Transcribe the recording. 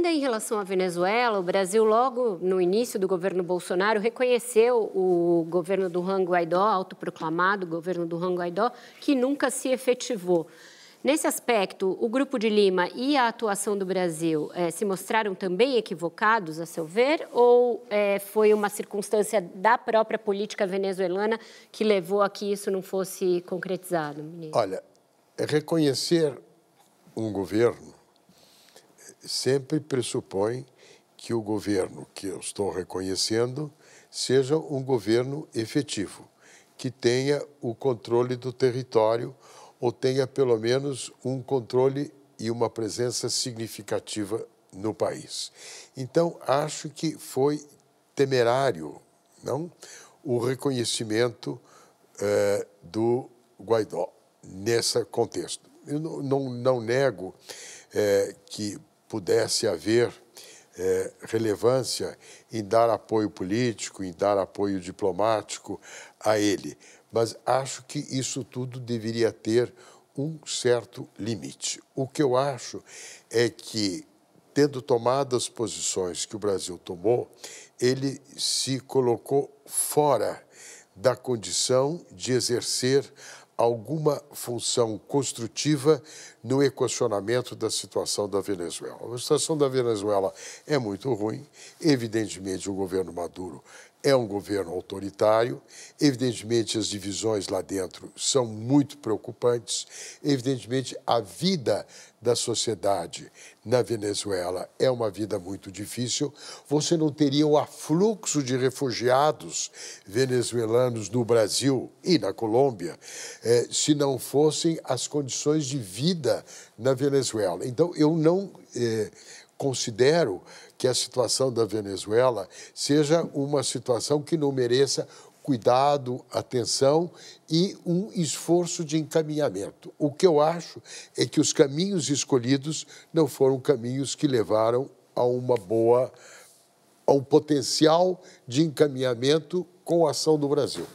Ainda em relação à Venezuela, o Brasil, logo no início do governo Bolsonaro, reconheceu o governo do Juan Guaidó, autoproclamado governo do Juan Guaidó, que nunca se efetivou. Nesse aspecto, o Grupo de Lima e a atuação do Brasil eh, se mostraram também equivocados, a seu ver, ou eh, foi uma circunstância da própria política venezuelana que levou a que isso não fosse concretizado? Ministro? Olha, reconhecer um governo sempre pressupõe que o governo que eu estou reconhecendo seja um governo efetivo, que tenha o controle do território ou tenha pelo menos um controle e uma presença significativa no país. Então, acho que foi temerário não, o reconhecimento eh, do Guaidó nesse contexto. Eu não, não, não nego eh, que pudesse haver é, relevância em dar apoio político, em dar apoio diplomático a ele. Mas acho que isso tudo deveria ter um certo limite. O que eu acho é que, tendo tomado as posições que o Brasil tomou, ele se colocou fora da condição de exercer alguma função construtiva no equacionamento da situação da Venezuela. A situação da Venezuela é muito ruim, evidentemente o governo Maduro é um governo autoritário, evidentemente as divisões lá dentro são muito preocupantes, evidentemente a vida da sociedade na Venezuela é uma vida muito difícil. Você não teria o afluxo de refugiados venezuelanos no Brasil e na Colômbia é, se não fossem as condições de vida na Venezuela. Então, eu não é, considero que a situação da Venezuela seja uma situação que não mereça cuidado, atenção e um esforço de encaminhamento. O que eu acho é que os caminhos escolhidos não foram caminhos que levaram a uma boa, a um potencial de encaminhamento com a ação do Brasil.